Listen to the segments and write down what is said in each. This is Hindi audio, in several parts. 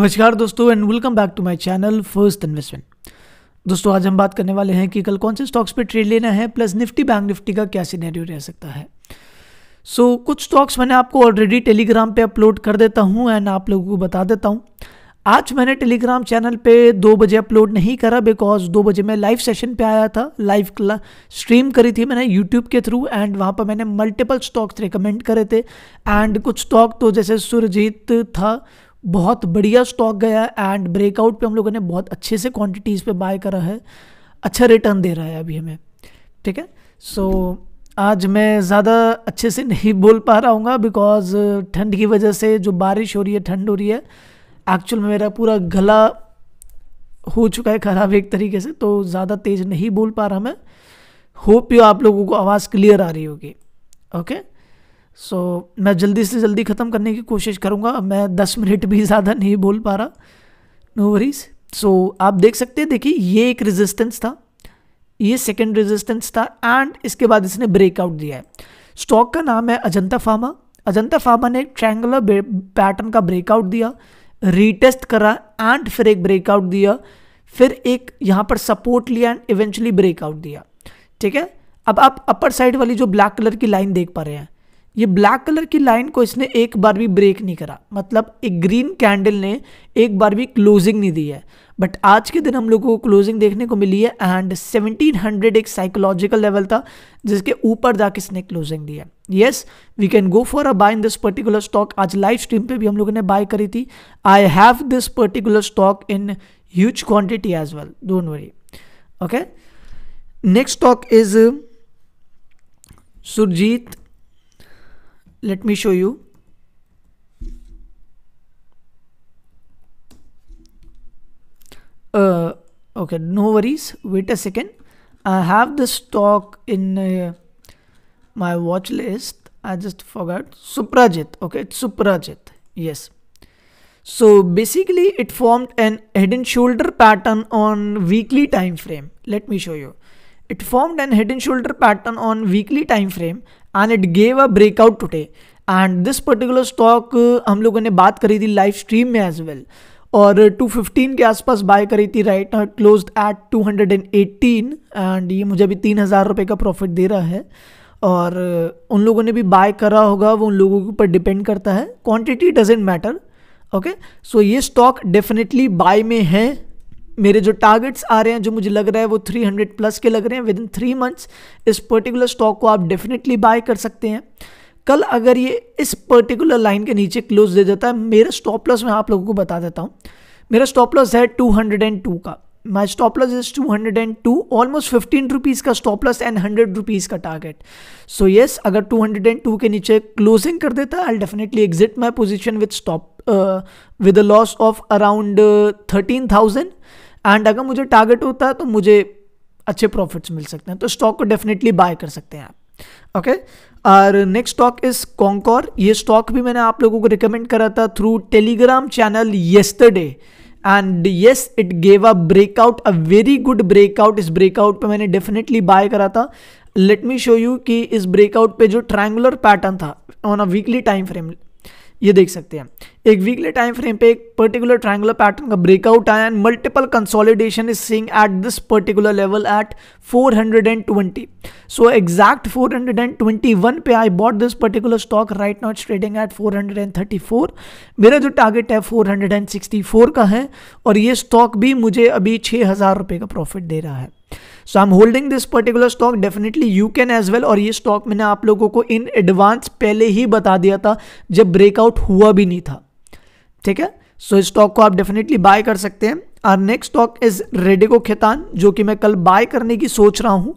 नमस्कार दोस्तों and welcome back to my channel first investment दोस्तों आज हम बात करने वाले हैं कि कल कौन से स्टॉक्स पे ट्रेड लेना है प्लस निफ्टी बैंक निफ्टी का क्या सिनेरियो रह सकता है सो so, कुछ स्टॉक्स मैंने आपको ऑलरेडी टेलीग्राम पे अपलोड कर देता हूँ एंड आप लोगों को बता देता हूँ आज मैंने टेलीग्राम चैनल पे दो बजे अपलोड नहीं करा बिकॉज दो बजे मैं लाइव सेशन पे आया था लाइव स्ट्रीम करी थी मैंने यूट्यूब के थ्रू एंड वहाँ पर मैंने मल्टीपल स्टॉक्स रिकमेंड करे थे एंड कुछ स्टॉक तो जैसे सुरजीत था बहुत बढ़िया स्टॉक गया एंड ब्रेकआउट पे हम लोगों ने बहुत अच्छे से क्वांटिटीज़ पे बाय करा है अच्छा रिटर्न दे रहा है अभी हमें ठीक है सो so, आज मैं ज़्यादा अच्छे से नहीं बोल पा रहा हूँ बिकॉज ठंड की वजह से जो बारिश हो रही है ठंड हो रही है एक्चुअल में मेरा पूरा गला हो चुका है ख़राब एक तरीके से तो ज़्यादा तेज़ नहीं बोल पा रहा मैं होप यू आप लोगों को आवाज़ क्लियर आ रही होगी ओके okay? सो so, मैं जल्दी से जल्दी ख़त्म करने की कोशिश करूँगा मैं दस मिनट भी ज़्यादा नहीं बोल पा रहा नो वरीज सो आप देख सकते हैं देखिए ये एक रेजिस्टेंस था ये सेकेंड रेजिस्टेंस था एंड इसके बाद इसने ब्रेकआउट दिया है स्टॉक का नाम है अजंता फार्मा अजंता फार्मा ने ट्रैंगुलर पैटर्न का ब्रेकआउट दिया रीटेस्ट करा एंड फिर एक ब्रेकआउट दिया फिर एक यहाँ पर सपोर्ट लिया एंड इवेंचुअली ब्रेकआउट दिया ठीक है अब आप अपर साइड वाली जो ब्लैक कलर की लाइन देख पा रहे हैं ये ब्लैक कलर की लाइन को इसने एक बार भी ब्रेक नहीं करा मतलब एक ग्रीन कैंडल ने एक बार भी क्लोजिंग नहीं दी है बट आज के दिन हम लोगों को क्लोजिंग देखने को मिली है एंड 1700 एक साइकोलॉजिकल लेवल था जिसके ऊपर जाके इसने क्लोजिंग दी है yes we can go for a buy in this particular stock आज लाइव स्ट्रीम पर भी हम लोगों ने बाय करी थी I have this particular stock in huge quantity as well don't worry okay next stock is Surjeet let me show you uh, okay no worries wait a second I have the stock in uh, my watch list I just forgot Suprajit okay it's Suprajit yes so basically it formed an head and shoulder pattern on weekly time frame let me show you it formed an head and shoulder pattern on weekly time frame and it gave a breakout today and this particular stock हम लोगों ने बात करी थी लाइव स्ट्रीम में एज वेल और 215 के आसपास बाय करी थी राइट क्लोज एट 218 एंड ये मुझे अभी तीन हज़ार रुपये का प्रॉफिट दे रहा है और uh, उन लोगों ने भी बाय करा होगा वो उन लोगों के ऊपर डिपेंड करता है quantity doesn't matter okay so ये स्टॉक डेफिनेटली बाय में है मेरे जो टारगेट्स आ रहे हैं जो मुझे लग रहा है वो 300 प्लस के लग रहे हैं विद इन थ्री मंथ्स इस पर्टिकुलर स्टॉक को आप डेफिनेटली बाय कर सकते हैं कल अगर ये इस पर्टिकुलर लाइन के नीचे क्लोज दे देता है मेरा स्टॉप लॉस मैं आप लोगों को बता देता हूँ मेरा स्टॉप लॉस है 202 का my stop loss is 202 almost fifteen rupees का stop loss and hundred rupees का टारगेट सो येस अगर 202 के नीचे क्लोजिंग कर देता है I definitely exit my position with stop with a loss of around thirteen thousand and अगर मुझे टारगेट होता है तो मुझे अच्छे प्रॉफिट्स मिल सकते हैं तो स्टॉक को डेफिनेटली बाय कर सकते हैं आप ओके और नेक्स्ट स्टॉक इज कॉन्कॉर ये स्टॉक भी मैंने आप लोगों को रिकमेंड करा था through Telegram channel yesterday and yes it gave a breakout a very good breakout इस ब्रेकआउट पर मैंने डेफिनेटली बाय करा था लेट मी शो यू कि इस ब्रेकआउट पे जो ट्रायंगुलर पैटर्न था on a weekly time frame ये देख सकते हैं एक वीकली टाइम फ्रेम पे एक पर्टिकुलर ट्रायंगुलर पैटर्न का ब्रेकआउट आया and multiple consolidation is seeing at this particular level at 420 so exact 421 पे I bought this particular stock right not trading at 434 मेरा जो टारगेट है 464 का है और ये स्टॉक भी मुझे अभी छः हज़ार रुपये का प्रॉफिट दे रहा है so I am holding this particular stock definitely you can as well और ये स्टॉक मैंने आप लोगों को इन एडवांस पहले ही बता दिया था जब ब्रेकआउट हुआ भी नहीं था ठीक है सो so, इस स्टॉक को आप डेफिनेटली बाय कर सकते हैं our next stock is Radico Khaitan जो कि मैं कल बाय करने की सोच रहा हूं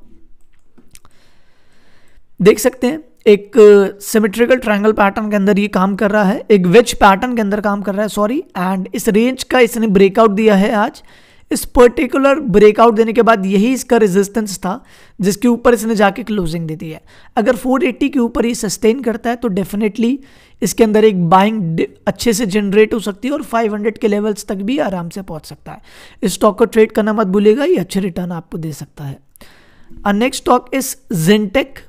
देख सकते हैं एक सिमेट्रिकल ट्रायंगल पैटर्न के अंदर ये काम कर रहा है एक वेज पैटर्न के अंदर काम कर रहा है सॉरी एंड इस रेंज का इसने ब्रेकआउट दिया है आज इस पर्टिकुलर ब्रेकआउट देने के बाद यही इसका रेजिस्टेंस था जिसके ऊपर इसने जाके क्लोजिंग दे दी है अगर 480 के ऊपर ये सस्टेन करता है तो डेफिनेटली इसके अंदर एक बाइंग अच्छे से जनरेट हो सकती है और 500 के लेवल्स तक भी आराम से पहुंच सकता है इस स्टॉक को ट्रेड करना मत भूलेगा ये अच्छे रिटर्न आपको दे सकता है next stock is Zentech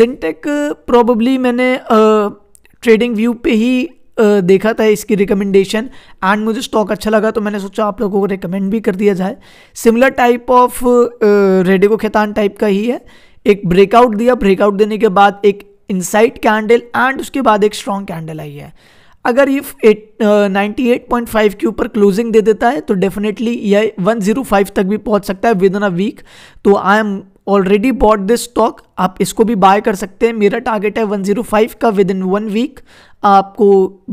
Zentech probably मैंने ट्रेडिंग व्यू पे ही देखा था इसकी रिकमेंडेशन एंड मुझे स्टॉक अच्छा लगा तो मैंने सोचा आप लोगों को रिकमेंड भी कर दिया जाए similar type of Radico Khaitan type का ही है एक ब्रेकआउट दिया ब्रेकआउट देने के बाद एक इनसाइट कैंडल एंड उसके बाद एक स्ट्रॉन्ग कैंडल आई है अगर ये at ninety eight point five के ऊपर क्लोजिंग दे देता है तो डेफिनेटली यह वन जीरो फाइव तक भी पहुंच सकता है विद इन अ वीक तो I am already bought this stock आप इसको भी बाय कर सकते हैं मेरा टारगेट है 105 का विद इन वन वीक आपको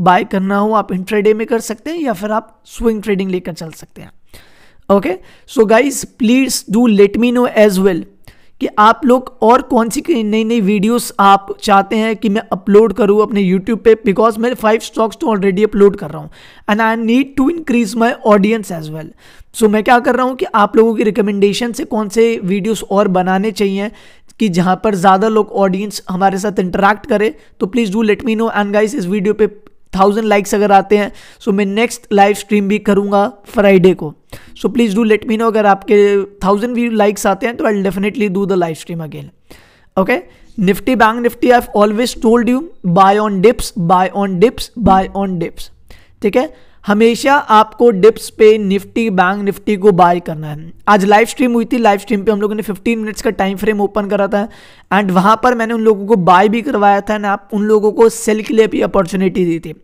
बाय करना हो आप इंट्राडे में कर सकते हैं या फिर आप स्विंग ट्रेडिंग लेकर चल सकते हैं okay so guys please do let me know as well कि आप लोग और कौन सी नई नई वीडियोस आप चाहते हैं कि मैं अपलोड करूं अपने यूट्यूब पे बिकॉज मैं फाइव स्टॉक्स तो ऑलरेडी अपलोड कर रहा हूं and I need to increase my audience as well so मैं क्या कर रहा हूं कि आप लोगों की रिकमेंडेशन से कौन से वीडियोस और बनाने चाहिए कि जहाँ पर ज़्यादा लोग ऑडियंस हमारे साथ इंटरेक्ट करें तो please do let me know and guys इस वीडियो पे थाउजेंड लाइक्स अगर आते हैं सो मैं नेक्स्ट लाइव स्ट्रीम भी करूँगा फ्राइडे को so please do let me know अगर आपके थाउजेंड व्यू लाइक्स आते हैं तो I definitely do the live stream again okay Nifty bank Nifty I always told you buy on dips buy on dips buy on dips ठीक है हमेशा आपको डिप्स पे निफ्टी बैंक निफ्टी को बाय करना है आज लाइव स्ट्रीम हुई थी लाइव स्ट्रीम पे हम लोगों ने 15 मिनट्स का टाइम फ्रेम ओपन करा था एंड वहां पर मैंने उन लोगों को बाय भी करवाया था एंड आप उन लोगों को सेल के लिए भी अपॉर्चुनिटी दी थी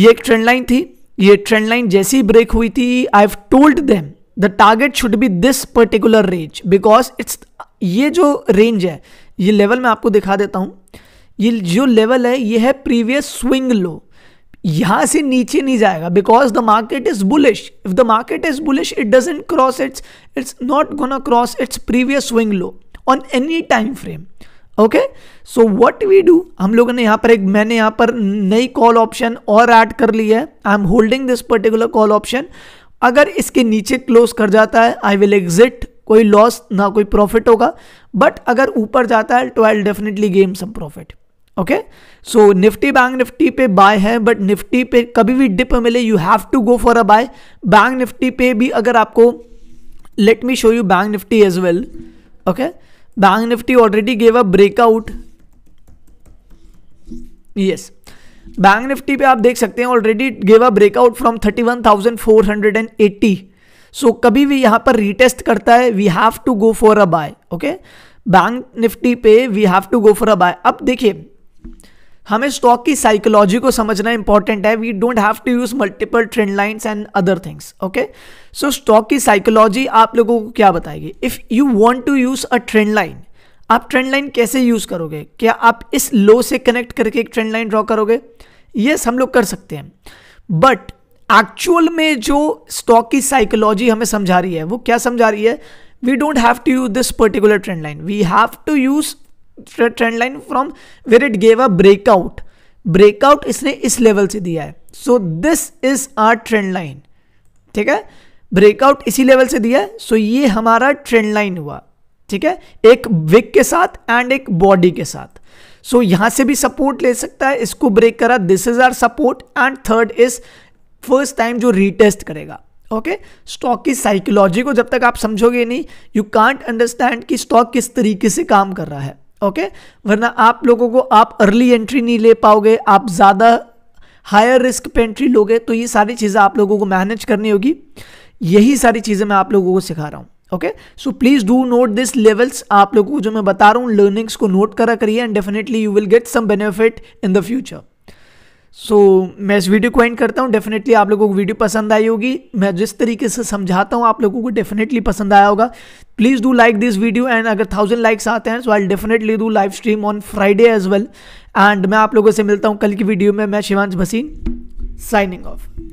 ये एक ट्रेंड लाइन थी ये ट्रेंड लाइन जैसी ब्रेक हुई थी I have told them the target should be this particular range because it's ये जो रेंज है ये लेवल मैं आपको दिखा देता हूँ ये जो लेवल है ये है प्रीवियस स्विंग लो यहां से नीचे नहीं जाएगा because the market is bullish if the market is bullish it doesn't cross it's it's not gonna cross its previous swing low on any time frame okay so what we do हम लोगों ने यहां पर एक मैंने यहां पर नई कॉल ऑप्शन और ऐड कर ली है I am holding this particular call option अगर इसके नीचे क्लोज कर जाता है आई विल एग्जिट कोई लॉस ना कोई प्रॉफिट होगा बट अगर ऊपर जाता है तो I definitely gain some profit okay so Nifty bank Nifty पे बाय है बट निफ्टी पे कभी भी डिप मिले you have to go for a buy bank Nifty पे भी अगर आपको let me show you bank Nifty as well okay bank Nifty already gave a breakout yes bank Nifty पे आप देख सकते हैं already gave a breakout from thirty one thousand four hundred and eighty so कभी भी यहां पर रिटेस्ट करता है we have to go for a buy okay bank Nifty पे we have to go for a buy अब देखिए हमें स्टॉक की साइकोलॉजी को समझना इंपॉर्टेंट है we don't have to use multiple trend lines and other things okay so stock की साइकोलॉजी आप लोगों को क्या बताएगी if you want to use a trend line आप ट्रेंड लाइन कैसे यूज करोगे क्या आप इस लो से कनेक्ट करके एक ट्रेंड लाइन ड्रॉ करोगे ये yes, हम लोग कर सकते हैं बट एक्चुअल में जो स्टॉक की साइकोलॉजी हमें समझा रही है वो क्या समझा रही है we don't have to use this particular trend line we have to use trend line from where it gave a breakout breakout इसने इस लेवल से दिया है so this is our trend line ठीक है ब्रेकआउट इसी लेवल से दिया है सो so ये हमारा ट्रेंड लाइन हुआ ठीक है एक विक के साथ एंड एक बॉडी के साथ सो so, यहां से भी सपोर्ट ले सकता है इसको ब्रेक करा this is our support and third is first time जो रीटेस्ट करेगा ओके स्टॉक की साइकोलॉजी को जब तक आप समझोगे नहीं यू कांट अंडरस्टैंड कि स्टॉक किस तरीके से काम कर रहा है ओके वरना आप लोगों को आप अर्ली एंट्री नहीं ले पाओगे आप ज़्यादा हायर रिस्क पे एंट्री लोगे तो ये सारी चीज़ें आप लोगों को मैनेज करनी होगी यही सारी चीज़ें मैं आप लोगों को सिखा रहा हूँ okay so please do note this levels आप लोगों को जो मैं बता रहा हूँ लर्निंग्स को नोट करा करिए and definitely you will get some benefit in the future so so, मैं इस वीडियो को एंड करता हूँ डेफिनेटली आप लोगों को वीडियो पसंद आई होगी मैं जिस तरीके से समझाता हूँ आप लोगों को डेफिनेटली पसंद आया होगा please do like this video and अगर थाउजेंड लाइक्स आते हैं so I definitely do live stream on Friday as well and मैं आप लोगों से मिलता हूँ कल की वीडियो में मैं शिवांश भसीन साइनिंग ऑफ